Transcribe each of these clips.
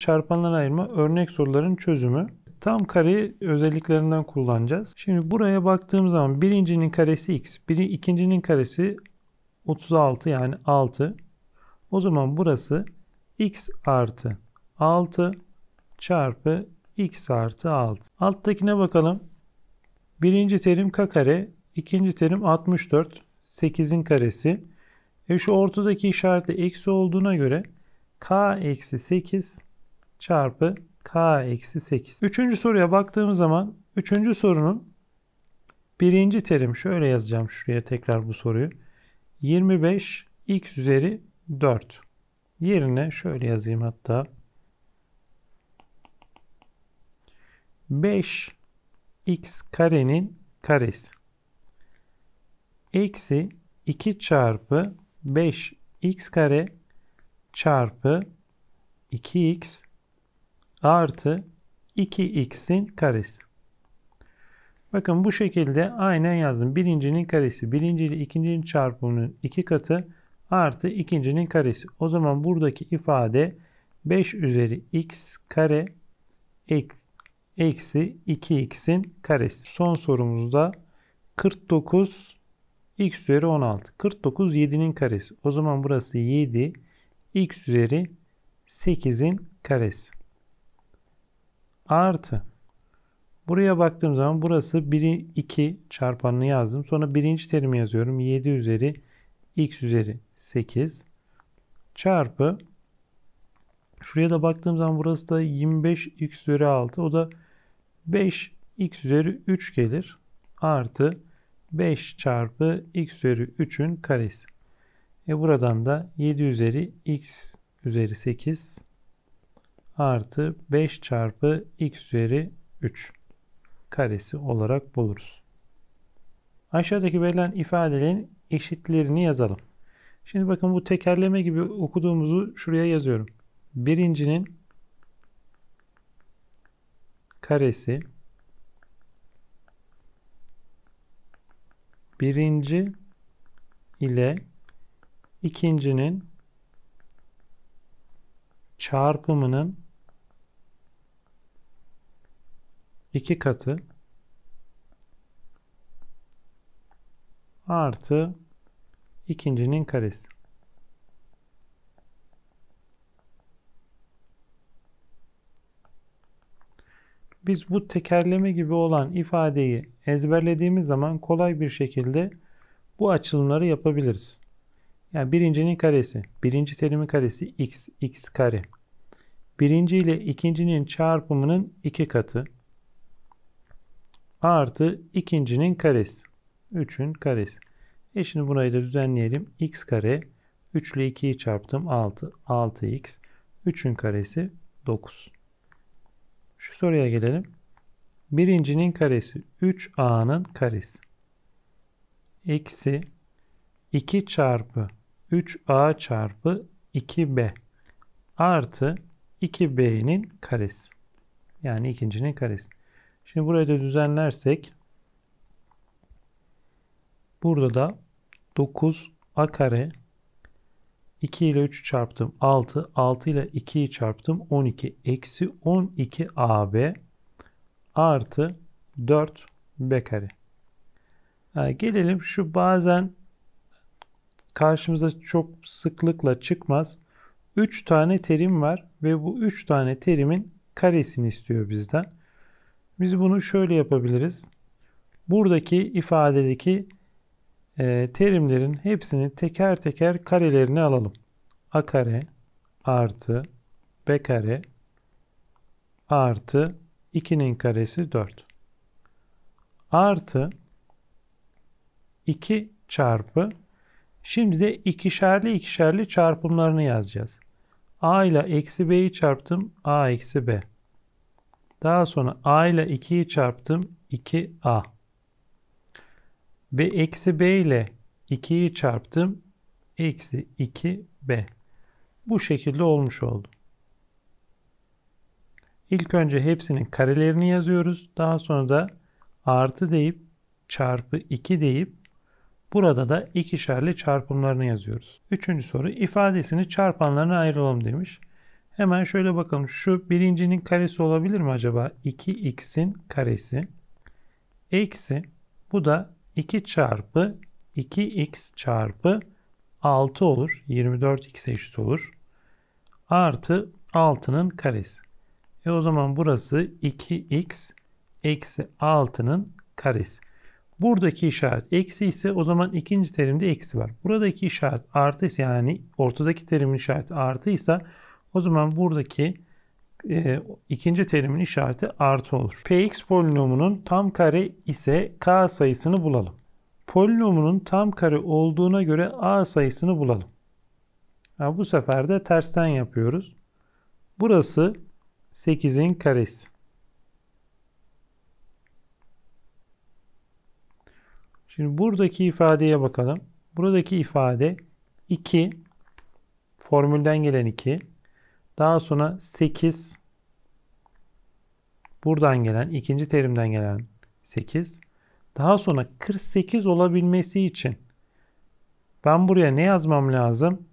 çarpanlara ayırma örnek soruların çözümü. Tam kare özelliklerinden kullanacağız. Şimdi buraya baktığım zaman birincinin karesi x, biri ikincinin karesi 36 yani 6. O zaman burası x artı 6 çarpı x artı 6. Alttakine bakalım. Birinci terim k kare, ikinci terim 64, 8'in karesi. E şu ortadaki işareti eksi olduğuna göre k eksi 8 çarpı k eksi 8. Üçüncü soruya baktığımız zaman üçüncü sorunun birinci terim şöyle yazacağım şuraya tekrar bu soruyu. 25 x üzeri 4 yerine şöyle yazayım hatta 5 x karenin karesi eksi 2 çarpı 5 x kare çarpı 2x artı 2x'in karesi. Bakın bu şekilde aynen yazdım. Birincinin karesi. Birinci ile ikincinin çarpımının iki katı artı ikincinin karesi. O zaman buradaki ifade 5 üzeri x kare eksi 2x'in karesi. Son sorumuzda 49 x üzeri 16. 49 7'nin karesi. O zaman burası 7 x üzeri 8'in karesi artı. Buraya baktığım zaman burası 1, 2 çarpanını yazdım. Sonra birinci terimi yazıyorum. 7 üzeri x üzeri 8 çarpı şuraya da baktığım zaman burası da 25x üzeri 6 o da 5x üzeri 3 gelir artı 5 çarpı x üzeri 3'ün karesi. E buradan da 7 üzeri x üzeri 8 artı 5 çarpı x üzeri 3 karesi olarak buluruz. Aşağıdaki verilen ifadelerin eşitlerini yazalım. Şimdi bakın bu tekerleme gibi okuduğumuzu şuraya yazıyorum. Birincinin karesi birinci ile ikincinin çarpımının 2 katı artı ikincinin karesi. Biz bu tekerleme gibi olan ifadeyi ezberlediğimiz zaman kolay bir şekilde bu açılımları yapabiliriz. Yani birincinin karesi, birinci terimin karesi x, x kare. Birinci ile ikincinin çarpımının iki katı artı ikincinin karesi. 3'ün karesi. E şimdi burayı da düzenleyelim. x kare 3 ile 2'yi çarptım 6. 6x 3'ün karesi 9. Şu soruya gelelim. Birincinin karesi 3a'nın karesi. Eksi 2 çarpı 3a çarpı 2b artı 2b'nin karesi. Yani ikincinin karesi. Şimdi burayı da düzenlersek burada da 9 a kare 2 ile 3 çarptım 6 6 ile 2'yi çarptım 12 eksi 12 ab artı 4 b kare. Yani gelelim şu bazen karşımıza çok sıklıkla çıkmaz. 3 tane terim var ve bu 3 tane terimin karesini istiyor bizden. Biz bunu şöyle yapabiliriz. Buradaki ifadedeki e, terimlerin hepsini teker teker karelerini alalım. A kare artı B kare artı 2'nin karesi 4. Artı 2 çarpı şimdi de ikişerli ikişerli çarpımlarını yazacağız. A ile eksi B'yi çarptım. A eksi B. Daha sonra a ile 2'yi çarptım. 2a. Ve eksi b ile 2'yi çarptım. Eksi 2b. Bu şekilde olmuş oldu. İlk önce hepsinin karelerini yazıyoruz. Daha sonra da artı deyip çarpı 2 deyip burada da ikişerli çarpımlarını yazıyoruz. Üçüncü soru ifadesini çarpanlarına ayıralım demiş. Hemen şöyle bakalım. Şu birincinin karesi olabilir mi acaba? 2x'in karesi. Eksi bu da 2 çarpı 2x çarpı 6 olur. 24x eşit olur. Artı 6'nın karesi. E o zaman burası 2x eksi 6'nın karesi. Buradaki işaret eksi ise o zaman ikinci terimde eksi var. Buradaki işaret artı ise yani ortadaki terimin işareti artı ise o zaman buradaki e, ikinci terimin işareti artı olur. Px polinomunun tam kare ise k sayısını bulalım. Polinomunun tam kare olduğuna göre a sayısını bulalım. Yani bu sefer de tersten yapıyoruz. Burası 8'in karesi. Şimdi buradaki ifadeye bakalım. Buradaki ifade 2 formülden gelen 2 daha sonra 8 buradan gelen ikinci terimden gelen 8 daha sonra 48 olabilmesi için ben buraya ne yazmam lazım?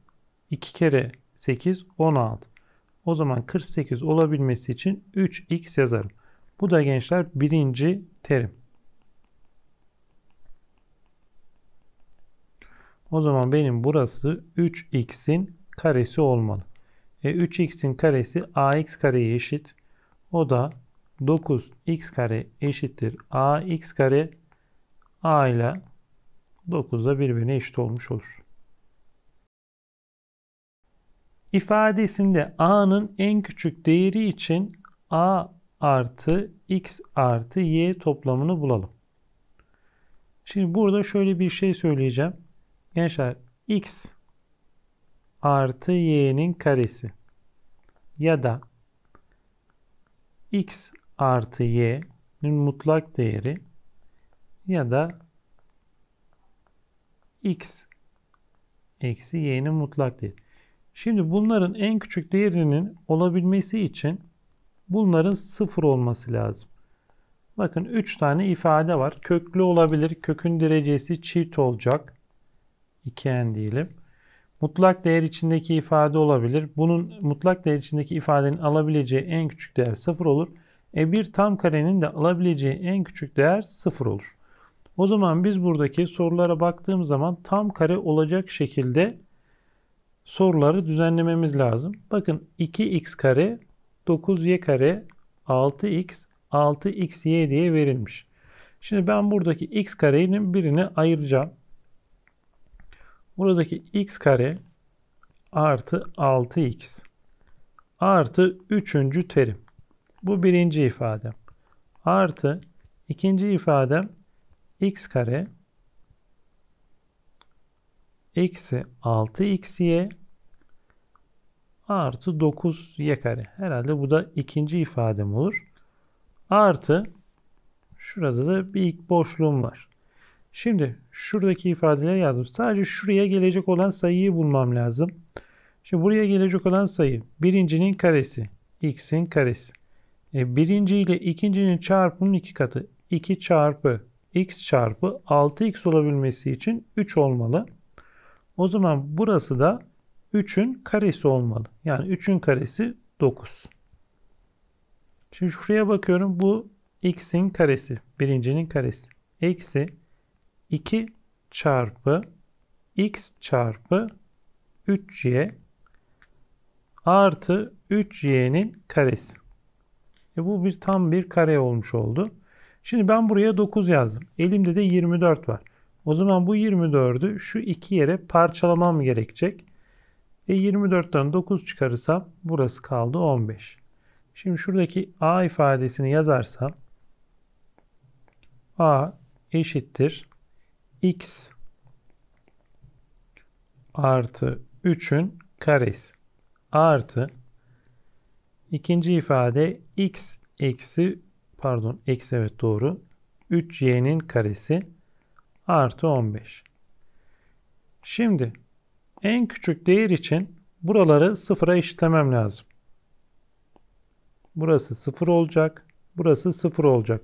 2 kere 8 16. O zaman 48 olabilmesi için 3x yazarım. Bu da gençler birinci terim. O zaman benim burası 3x'in karesi olmalı. E, 3x'in karesi ax kareye eşit. O da 9x kare eşittir ax kare a ile 9'da birbirine eşit olmuş olur. İfadesinde a'nın en küçük değeri için a artı x artı y toplamını bulalım. Şimdi burada şöyle bir şey söyleyeceğim. Gençler x artı y'nin karesi ya da x artı y'nin mutlak değeri ya da x eksi y'nin mutlak değeri. Şimdi bunların en küçük değerinin olabilmesi için bunların sıfır olması lazım. Bakın 3 tane ifade var. Köklü olabilir. Kökün derecesi çift olacak. 2n diyelim. Mutlak değer içindeki ifade olabilir. Bunun mutlak değer içindeki ifadenin alabileceği en küçük değer 0 olur. E bir tam karenin de alabileceği en küçük değer 0 olur. O zaman biz buradaki sorulara baktığımız zaman tam kare olacak şekilde soruları düzenlememiz lazım. Bakın 2x kare 9y kare 6x 6xy diye verilmiş. Şimdi ben buradaki x karenin birini ayıracağım. Buradaki x kare artı 6x artı üçüncü terim. Bu birinci ifadem. Artı ikinci ifadem x kare eksi 6xy artı 9y kare. Herhalde bu da ikinci ifadem olur. Artı şurada da bir ilk boşluğum var. Şimdi şuradaki ifadeleri yazdım. Sadece şuraya gelecek olan sayıyı bulmam lazım. Şimdi buraya gelecek olan sayı birincinin karesi. X'in karesi. E, birinci ile ikincinin çarpımının iki katı. 2 çarpı x çarpı 6x olabilmesi için 3 olmalı. O zaman burası da 3'ün karesi olmalı. Yani 3'ün karesi 9. Şimdi şuraya bakıyorum. Bu x'in karesi. Birincinin karesi. Eksi 2 çarpı x çarpı 3y artı 3y'nin karesi. E bu bir tam bir kare olmuş oldu. Şimdi ben buraya 9 yazdım. Elimde de 24 var. O zaman bu 24'ü şu iki yere parçalamam gerekecek. E 24'ten 9 çıkarırsam burası kaldı 15. Şimdi şuradaki a ifadesini yazarsam a eşittir x artı 3'ün karesi artı ikinci ifade x eksi pardon eksi evet doğru 3y'nin karesi artı 15. Şimdi en küçük değer için buraları sıfıra eşitlemem lazım. Burası sıfır olacak. Burası sıfır olacak.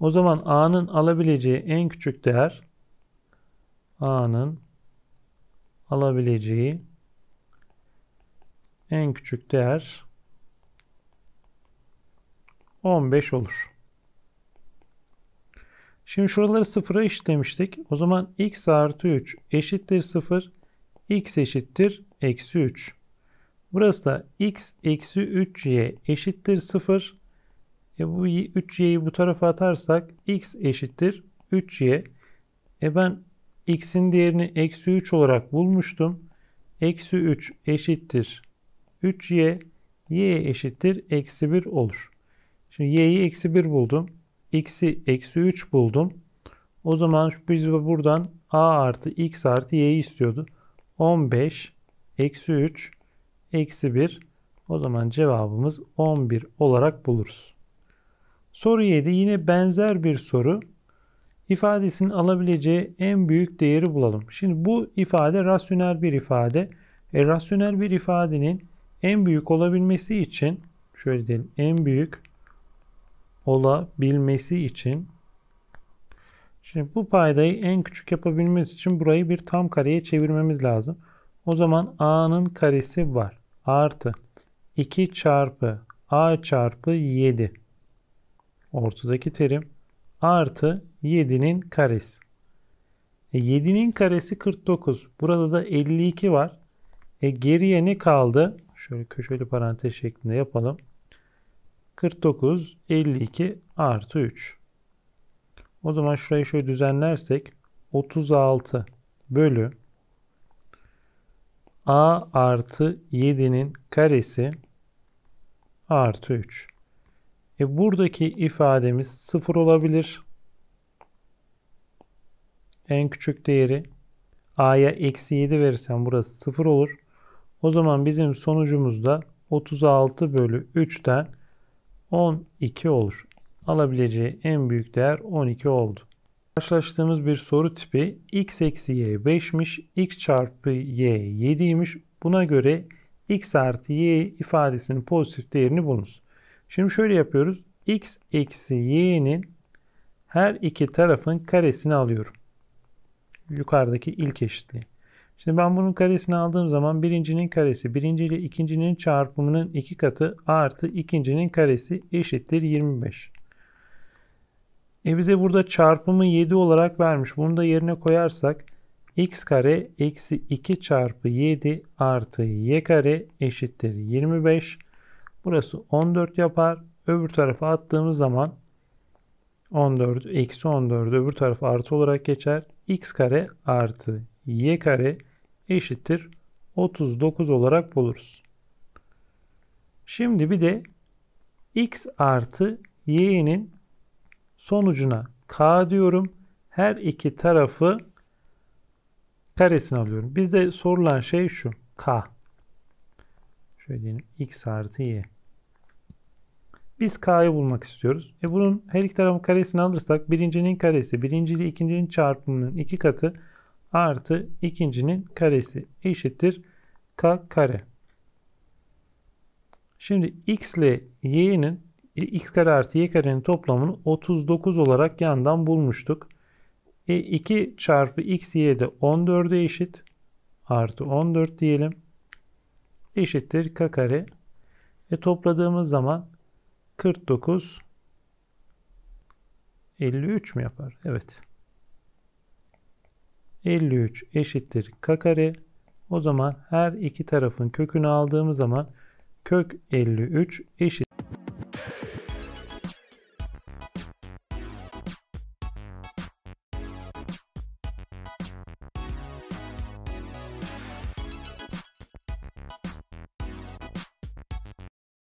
O zaman a'nın alabileceği en küçük değer A'nın alabileceği en küçük değer 15 olur. Şimdi şuraları sıfıra işlemiştik. O zaman x artı 3 eşittir 0. x eşittir eksi 3. Burası da x eksi 3y eşittir 0. E bu 3y'yi bu tarafa atarsak x eşittir 3y. E ben x'in değerini eksi 3 olarak bulmuştum. Eksi 3 eşittir 3y, y eşittir eksi 1 olur. Şimdi y'yi eksi 1 buldum. x'i eksi 3 buldum. O zaman biz buradan a artı x artı y'yi istiyordu. 15 eksi 3 eksi 1 o zaman cevabımız 11 olarak buluruz. Soru 7 yine benzer bir soru ifadesinin alabileceği en büyük değeri bulalım. Şimdi bu ifade rasyonel bir ifade. E, rasyonel bir ifadenin en büyük olabilmesi için şöyle diyelim en büyük olabilmesi için şimdi bu paydayı en küçük yapabilmesi için burayı bir tam kareye çevirmemiz lazım. O zaman a'nın karesi var. Artı 2 çarpı a çarpı 7 ortadaki terim artı 7'nin karesi. E 7'nin karesi 49. Burada da 52 var. E geriye ne kaldı? Şöyle köşeli parantez şeklinde yapalım. 49, 52 artı 3. O zaman şurayı şöyle düzenlersek 36 bölü a artı 7'nin karesi artı 3. E buradaki ifademiz 0 olabilir en küçük değeri a'ya eksi 7 verirsem burası 0 olur. O zaman bizim sonucumuz da 36 bölü 3'ten 12 olur. Alabileceği en büyük değer 12 oldu. Karşılaştığımız bir soru tipi x eksi y 5'miş, x çarpı y 7'ymiş. Buna göre x artı y ifadesinin pozitif değerini bulunuz. Şimdi şöyle yapıyoruz. x eksi y'nin her iki tarafın karesini alıyorum yukarıdaki ilk eşitliği. Şimdi ben bunun karesini aldığım zaman birincinin karesi birinci ile ikincinin çarpımının iki katı artı ikincinin karesi eşittir 25. E bize burada çarpımı 7 olarak vermiş. Bunu da yerine koyarsak x kare eksi 2 çarpı 7 artı y kare eşittir 25. Burası 14 yapar. Öbür tarafa attığımız zaman 14 eksi 14 öbür taraf artı olarak geçer x kare artı y kare eşittir 39 olarak buluruz. Şimdi bir de x artı y'nin sonucuna k diyorum. Her iki tarafı karesini alıyorum. Bizde sorulan şey şu. k. Şöyle diyelim x artı y. Biz k'yı bulmak istiyoruz. E bunun her iki tarafın karesini alırsak birincinin karesi birinci ile ikincinin çarpımının iki katı artı ikincinin karesi eşittir k kare. Şimdi x ile y'nin e, x kare artı y karenin toplamını 39 olarak yandan bulmuştuk. E 2 çarpı x y de 14'e eşit. Artı 14 diyelim. Eşittir k kare. E topladığımız zaman 49 53 mi yapar? Evet. 53 eşittir k kare. O zaman her iki tarafın kökünü aldığımız zaman kök 53 eşittir.